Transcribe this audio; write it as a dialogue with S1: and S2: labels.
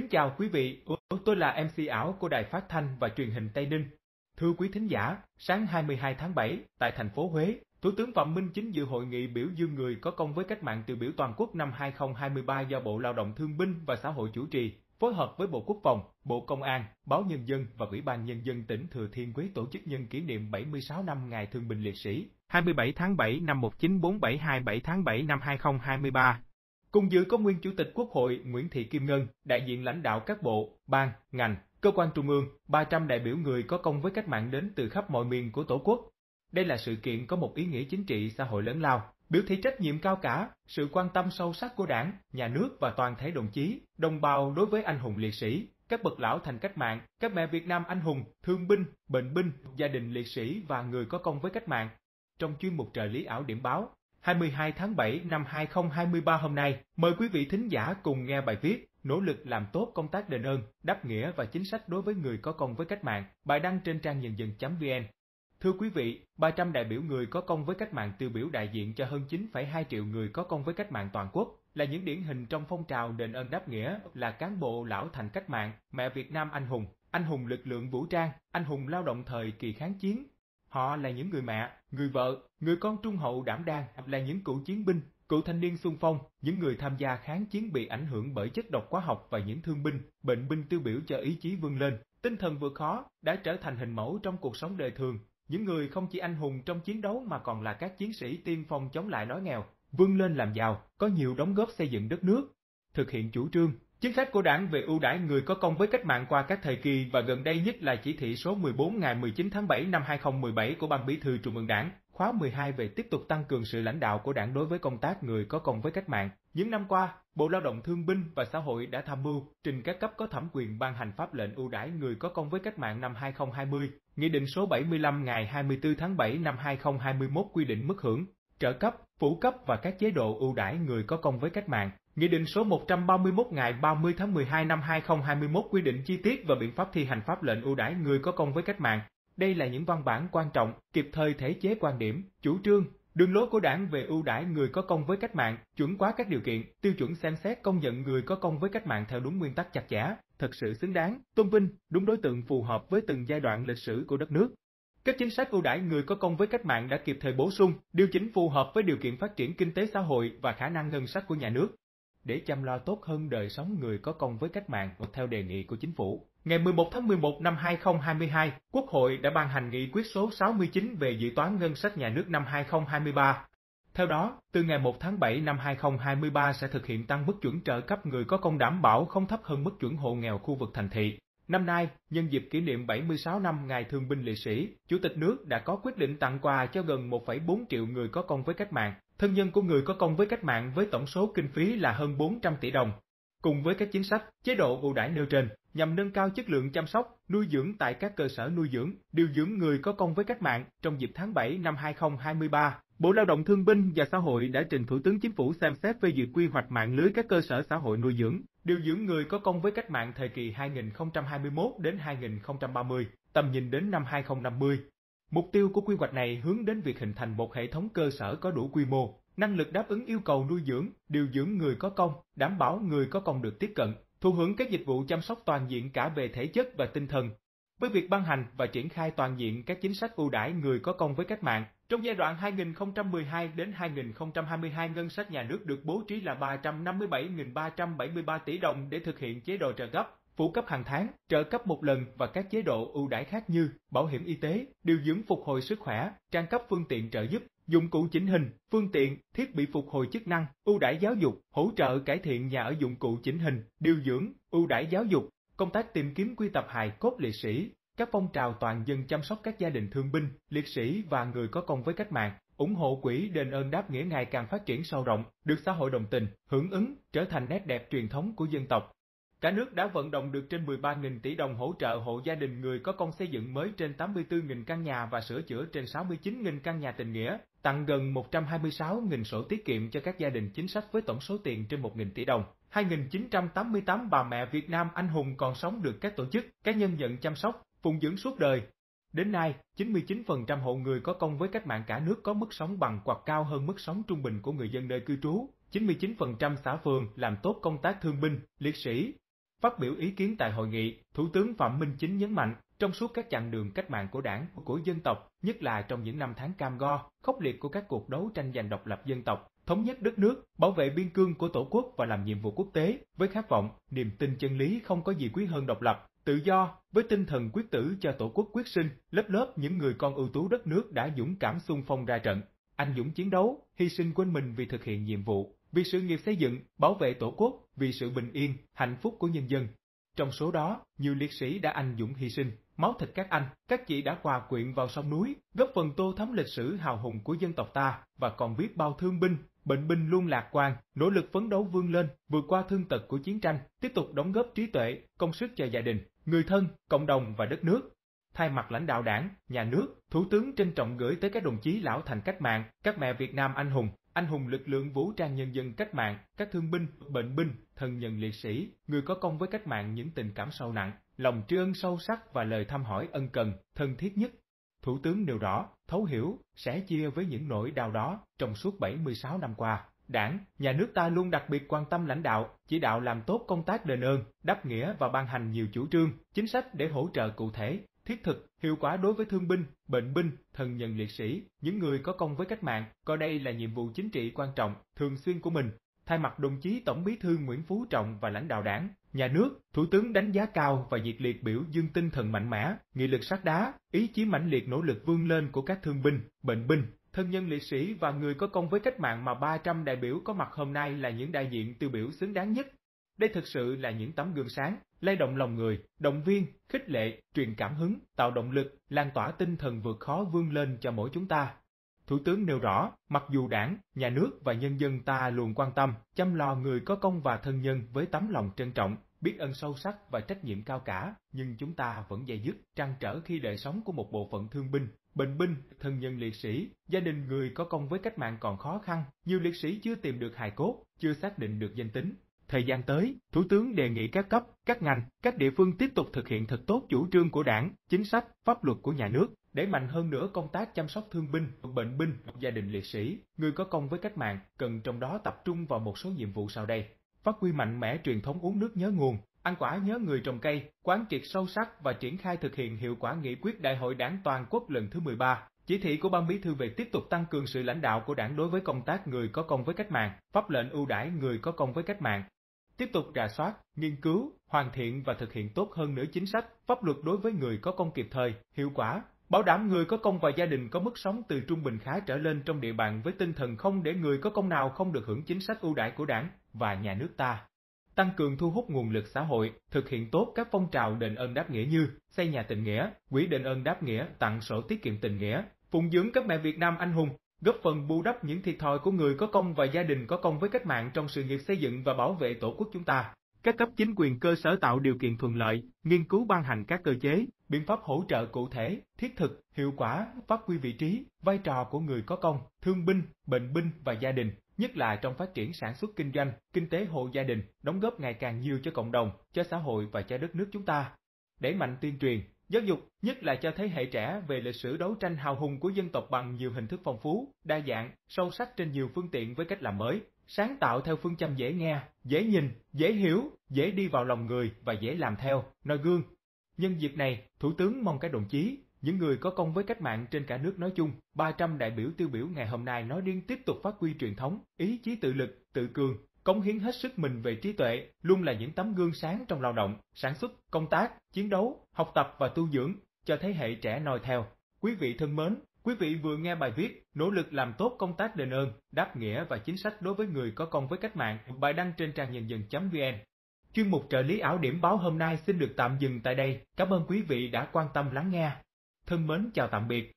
S1: Kính chào quý vị, tôi là MC ảo của Đài Phát Thanh và Truyền hình Tây Ninh. Thưa quý thính giả, sáng 22 tháng 7, tại thành phố Huế, Thủ tướng Phạm Minh Chính dự hội nghị biểu dương người có công với cách mạng tiêu biểu toàn quốc năm 2023 do Bộ Lao động Thương binh và Xã hội chủ trì, phối hợp với Bộ Quốc phòng, Bộ Công an, Báo Nhân dân và Ủy ban Nhân dân tỉnh Thừa Thiên Huế tổ chức nhân kỷ niệm 76 năm Ngày Thương binh Liệt sĩ, 27 tháng 7 năm 1947 27 tháng 7 năm 2023, Cùng dự có nguyên Chủ tịch Quốc hội Nguyễn Thị Kim Ngân, đại diện lãnh đạo các bộ, ban, ngành, cơ quan trung ương, 300 đại biểu người có công với cách mạng đến từ khắp mọi miền của Tổ quốc. Đây là sự kiện có một ý nghĩa chính trị xã hội lớn lao, biểu thị trách nhiệm cao cả, sự quan tâm sâu sắc của đảng, nhà nước và toàn thể đồng chí, đồng bào đối với anh hùng liệt sĩ, các bậc lão thành cách mạng, các mẹ Việt Nam anh hùng, thương binh, bệnh binh, gia đình liệt sĩ và người có công với cách mạng. Trong chuyên mục trời lý ảo điểm báo, 22 tháng 7 năm 2023 hôm nay, mời quý vị thính giả cùng nghe bài viết Nỗ lực làm tốt công tác đền ơn, đáp nghĩa và chính sách đối với người có công với cách mạng, bài đăng trên trang nhân dân.vn. Thưa quý vị, 300 đại biểu người có công với cách mạng tiêu biểu đại diện cho hơn 9,2 triệu người có công với cách mạng toàn quốc, là những điển hình trong phong trào đền ơn đáp nghĩa là cán bộ lão thành cách mạng, mẹ Việt Nam anh hùng, anh hùng lực lượng vũ trang, anh hùng lao động thời kỳ kháng chiến, Họ là những người mẹ, người vợ, người con trung hậu đảm đang là những cựu chiến binh, cựu thanh niên xung phong, những người tham gia kháng chiến bị ảnh hưởng bởi chất độc hóa học và những thương binh, bệnh binh tiêu biểu cho ý chí vươn lên. Tinh thần vượt khó đã trở thành hình mẫu trong cuộc sống đời thường. Những người không chỉ anh hùng trong chiến đấu mà còn là các chiến sĩ tiên phong chống lại đói nghèo, vươn lên làm giàu, có nhiều đóng góp xây dựng đất nước, thực hiện chủ trương Chính sách của đảng về ưu đãi người có công với cách mạng qua các thời kỳ và gần đây nhất là chỉ thị số 14 ngày 19 tháng 7 năm 2017 của Ban Bí thư Trung ương Đảng, khóa 12 về tiếp tục tăng cường sự lãnh đạo của đảng đối với công tác người có công với cách mạng. Những năm qua, Bộ Lao động Thương binh và Xã hội đã tham mưu trình các cấp có thẩm quyền ban hành pháp lệnh ưu đãi người có công với cách mạng năm 2020, Nghị định số 75 ngày 24 tháng 7 năm 2021 quy định mức hưởng, trợ cấp, phụ cấp và các chế độ ưu đãi người có công với cách mạng. Nghị định số 131 ngày 30 tháng 12 năm 2021 quy định chi tiết và biện pháp thi hành pháp lệnh ưu đãi người có công với cách mạng. Đây là những văn bản quan trọng, kịp thời thể chế quan điểm, chủ trương, đường lối của Đảng về ưu đãi người có công với cách mạng, chuẩn quá các điều kiện, tiêu chuẩn xem xét công nhận người có công với cách mạng theo đúng nguyên tắc chặt chẽ, thật sự xứng đáng, tôn vinh, đúng đối tượng phù hợp với từng giai đoạn lịch sử của đất nước. Các chính sách ưu đãi người có công với cách mạng đã kịp thời bổ sung, điều chỉnh phù hợp với điều kiện phát triển kinh tế xã hội và khả năng ngân sách của nhà nước, để chăm lo tốt hơn đời sống người có công với cách mạng theo đề nghị của chính phủ. Ngày 11 tháng 11 năm 2022, Quốc hội đã ban hành nghị quyết số 69 về dự toán ngân sách nhà nước năm 2023. Theo đó, từ ngày 1 tháng 7 năm 2023 sẽ thực hiện tăng mức chuẩn trợ cấp người có công đảm bảo không thấp hơn mức chuẩn hộ nghèo khu vực thành thị. Năm nay, nhân dịp kỷ niệm 76 năm Ngày Thương binh Liệt sĩ, Chủ tịch nước đã có quyết định tặng quà cho gần 1,4 triệu người có công với cách mạng thân nhân của người có công với cách mạng với tổng số kinh phí là hơn 400 tỷ đồng. Cùng với các chính sách, chế độ ưu đãi nêu trên nhằm nâng cao chất lượng chăm sóc, nuôi dưỡng tại các cơ sở nuôi dưỡng, điều dưỡng người có công với cách mạng trong dịp tháng 7 năm 2023. Bộ Lao động Thương binh và Xã hội đã trình Thủ tướng Chính phủ xem xét phê duyệt quy hoạch mạng lưới các cơ sở xã hội nuôi dưỡng, điều dưỡng người có công với cách mạng thời kỳ 2021 đến 2030, tầm nhìn đến năm 2050, Mục tiêu của quy hoạch này hướng đến việc hình thành một hệ thống cơ sở có đủ quy mô, năng lực đáp ứng yêu cầu nuôi dưỡng, điều dưỡng người có công, đảm bảo người có công được tiếp cận, thu hưởng các dịch vụ chăm sóc toàn diện cả về thể chất và tinh thần. Với việc ban hành và triển khai toàn diện các chính sách ưu đãi người có công với cách mạng, trong giai đoạn 2012 đến 2022 ngân sách nhà nước được bố trí là 357.373 tỷ đồng để thực hiện chế độ trợ cấp, phụ cấp hàng tháng, trợ cấp một lần và các chế độ ưu đãi khác như bảo hiểm y tế, điều dưỡng phục hồi sức khỏe, trang cấp phương tiện trợ giúp, dụng cụ chỉnh hình, phương tiện, thiết bị phục hồi chức năng, ưu đãi giáo dục, hỗ trợ cải thiện nhà ở dụng cụ chỉnh hình, điều dưỡng, ưu đãi giáo dục, công tác tìm kiếm quy tập hài cốt liệt sĩ, các phong trào toàn dân chăm sóc các gia đình thương binh, liệt sĩ và người có công với cách mạng, ủng hộ quỹ đền ơn đáp nghĩa ngày càng phát triển sâu rộng, được xã hội đồng tình, hưởng ứng, trở thành nét đẹp truyền thống của dân tộc. Cả nước đã vận động được trên 13.000 tỷ đồng hỗ trợ hộ gia đình người có công xây dựng mới trên 84.000 căn nhà và sửa chữa trên 69.000 căn nhà tình nghĩa, tặng gần 126.000 sổ tiết kiệm cho các gia đình chính sách với tổng số tiền trên 1.000 tỷ đồng. 2.988 bà mẹ Việt Nam anh hùng còn sống được các tổ chức, cá nhân nhận chăm sóc, phụng dưỡng suốt đời. Đến nay, 99% hộ người có công với cách mạng cả nước có mức sống bằng hoặc cao hơn mức sống trung bình của người dân nơi cư trú. 99% xã phường làm tốt công tác thương binh, liệt sĩ, Phát biểu ý kiến tại hội nghị, Thủ tướng Phạm Minh Chính nhấn mạnh, trong suốt các chặng đường cách mạng của đảng, của dân tộc, nhất là trong những năm tháng cam go, khốc liệt của các cuộc đấu tranh giành độc lập dân tộc, thống nhất đất nước, bảo vệ biên cương của Tổ quốc và làm nhiệm vụ quốc tế, với khát vọng, niềm tin chân lý không có gì quý hơn độc lập, tự do, với tinh thần quyết tử cho Tổ quốc quyết sinh, lớp lớp những người con ưu tú đất nước đã dũng cảm xung phong ra trận, anh dũng chiến đấu, hy sinh quên mình vì thực hiện nhiệm vụ, vì sự nghiệp xây dựng, bảo vệ Tổ quốc, vì sự bình yên, hạnh phúc của nhân dân. Trong số đó, nhiều liệt sĩ đã anh dũng hy sinh, máu thịt các anh, các chị đã hòa quyện vào sông núi, góp phần tô thắm lịch sử hào hùng của dân tộc ta và còn viết bao thương binh, bệnh binh luôn lạc quan, nỗ lực phấn đấu vươn lên, vượt qua thương tật của chiến tranh, tiếp tục đóng góp trí tuệ, công sức cho gia đình, người thân, cộng đồng và đất nước. Thay mặt lãnh đạo đảng, nhà nước, Thủ tướng trân trọng gửi tới các đồng chí lão thành cách mạng, các mẹ Việt Nam anh hùng, anh hùng lực lượng vũ trang nhân dân cách mạng, các thương binh, bệnh binh, thân nhân liệt sĩ, người có công với cách mạng những tình cảm sâu nặng, lòng tri ân sâu sắc và lời thăm hỏi ân cần, thân thiết nhất. Thủ tướng nêu rõ, thấu hiểu, sẻ chia với những nỗi đau đó trong suốt 76 năm qua. Đảng, nhà nước ta luôn đặc biệt quan tâm lãnh đạo, chỉ đạo làm tốt công tác đền ơn, đáp nghĩa và ban hành nhiều chủ trương, chính sách để hỗ trợ cụ thể, thiết thực, hiệu quả đối với thương binh, bệnh binh, thần nhân liệt sĩ, những người có công với cách mạng, coi đây là nhiệm vụ chính trị quan trọng, thường xuyên của mình. Thay mặt đồng chí Tổng Bí thư Nguyễn Phú Trọng và lãnh đạo Đảng, nhà nước, Thủ tướng đánh giá cao và nhiệt liệt biểu dương tinh thần mạnh mẽ, nghị lực sắt đá, ý chí mãnh liệt nỗ lực vươn lên của các thương binh, bệnh binh, thân nhân liệt sĩ và người có công với cách mạng mà 300 đại biểu có mặt hôm nay là những đại diện tiêu biểu xứng đáng nhất đây thực sự là những tấm gương sáng, lay động lòng người, động viên, khích lệ, truyền cảm hứng, tạo động lực, lan tỏa tinh thần vượt khó vươn lên cho mỗi chúng ta. Thủ tướng nêu rõ, mặc dù đảng, nhà nước và nhân dân ta luôn quan tâm, chăm lo người có công và thân nhân với tấm lòng trân trọng, biết ơn sâu sắc và trách nhiệm cao cả, nhưng chúng ta vẫn dày dứt, trăn trở khi đời sống của một bộ phận thương binh, bệnh binh, thân nhân liệt sĩ, gia đình người có công với cách mạng còn khó khăn, nhiều liệt sĩ chưa tìm được hài cốt, chưa xác định được danh tính, thời gian tới, Thủ tướng đề nghị các cấp, các ngành, các địa phương tiếp tục thực hiện thật tốt chủ trương của đảng, chính sách, pháp luật của nhà nước, để mạnh hơn nữa công tác chăm sóc thương binh, bệnh binh, gia đình liệt sĩ, người có công với cách mạng, cần trong đó tập trung vào một số nhiệm vụ sau đây. Phát huy mạnh mẽ truyền thống uống nước nhớ nguồn, ăn quả nhớ người trồng cây, quán triệt sâu sắc và triển khai thực hiện hiệu quả nghị quyết Đại hội Đảng toàn quốc lần thứ 13, chỉ thị của ban bí thư về tiếp tục tăng cường sự lãnh đạo của đảng đối với công tác người có công với cách mạng, pháp lệnh ưu đãi người có công với cách mạng, tiếp tục rà soát, nghiên cứu, hoàn thiện và thực hiện tốt hơn nữa chính sách, pháp luật đối với người có công kịp thời, hiệu quả, bảo đảm người có công và gia đình có mức sống từ trung bình khá trở lên trong địa bàn với tinh thần không để người có công nào không được hưởng chính sách ưu đãi của đảng và nhà nước ta tăng cường thu hút nguồn lực xã hội, thực hiện tốt các phong trào đền ơn đáp nghĩa như xây nhà tình nghĩa, quỹ đền ơn đáp nghĩa, tặng sổ tiết kiệm tình nghĩa, phụng dưỡng các mẹ Việt Nam anh hùng, góp phần bù đắp những thiệt thòi của người có công và gia đình có công với cách mạng trong sự nghiệp xây dựng và bảo vệ Tổ quốc chúng ta. Các cấp chính quyền cơ sở tạo điều kiện thuận lợi, nghiên cứu ban hành các cơ chế, biện pháp hỗ trợ cụ thể, thiết thực, hiệu quả, phát huy vị trí, vai trò của người có công, thương binh, bệnh binh và gia đình, nhất là trong phát triển sản xuất kinh doanh, kinh tế hộ gia đình, đóng góp ngày càng nhiều cho cộng đồng, cho xã hội và cho đất nước chúng ta. Đẩy mạnh tuyên truyền, Giáo dục nhất là cho thế hệ trẻ về lịch sử đấu tranh hào hùng của dân tộc bằng nhiều hình thức phong phú, đa dạng, sâu sắc trên nhiều phương tiện với cách làm mới, sáng tạo theo phương châm dễ nghe, dễ nhìn, dễ hiểu, dễ đi vào lòng người và dễ làm theo, nói gương. Nhân dịp này, Thủ tướng mong các đồng chí, những người có công với cách mạng trên cả nước nói chung, 300 đại biểu tiêu biểu ngày hôm nay nói riêng tiếp tục phát huy truyền thống, ý chí tự lực, tự cường, cống hiến hết sức mình về trí tuệ, luôn là những tấm gương sáng trong lao động, sản xuất, công tác, chiến đấu, học tập và tu dưỡng cho thế hệ trẻ noi theo. Quý vị thân mến, quý vị vừa nghe bài viết Nỗ lực làm tốt công tác đền ơn, đáp nghĩa và chính sách đối với người có công với cách mạng, bài đăng trên trang nhân dân.vn. Chuyên mục trợ lý ảo điểm báo hôm nay xin được tạm dừng tại đây. Cảm ơn quý vị đã quan tâm lắng nghe. Thân mến chào tạm biệt.